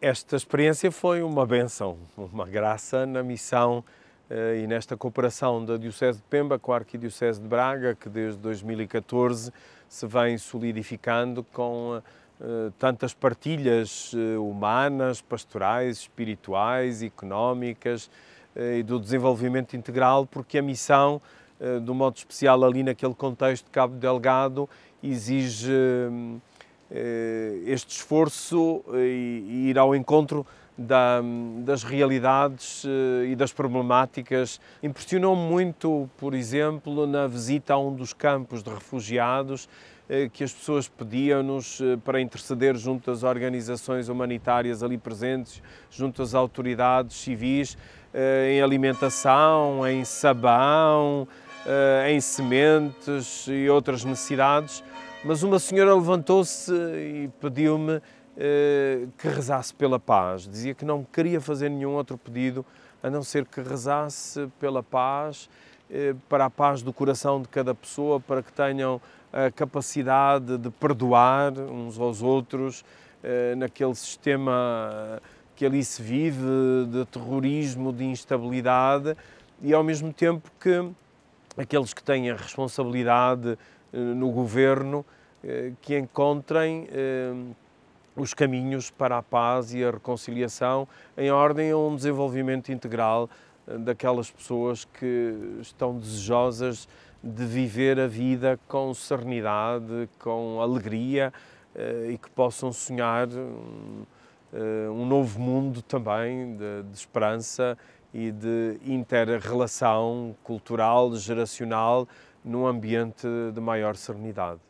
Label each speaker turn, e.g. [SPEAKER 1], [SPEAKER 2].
[SPEAKER 1] esta experiência foi uma benção, uma graça na missão eh, e nesta cooperação da Diocese de Pemba com a Arquidiocese de Braga, que desde 2014 se vem solidificando com eh, tantas partilhas eh, humanas, pastorais, espirituais, económicas e do desenvolvimento integral, porque a missão, de um modo especial ali naquele contexto de Cabo Delgado, exige hum, eh, este esforço eh, e ir ao encontro da, das realidades eh, e das problemáticas. Impressionou-me muito, por exemplo, na visita a um dos campos de refugiados, que as pessoas pediam-nos para interceder junto às organizações humanitárias ali presentes, junto às autoridades civis, em alimentação, em sabão, em sementes e outras necessidades mas uma senhora levantou-se e pediu-me eh, que rezasse pela paz. Dizia que não queria fazer nenhum outro pedido a não ser que rezasse pela paz, eh, para a paz do coração de cada pessoa, para que tenham a capacidade de perdoar uns aos outros eh, naquele sistema que ali se vive de terrorismo, de instabilidade e ao mesmo tempo que aqueles que têm a responsabilidade eh, no governo eh, que encontrem eh, os caminhos para a paz e a reconciliação em ordem a um desenvolvimento integral daquelas pessoas que estão desejosas de viver a vida com serenidade, com alegria e que possam sonhar um novo mundo também de, de esperança e de inter-relação cultural, geracional, num ambiente de maior serenidade.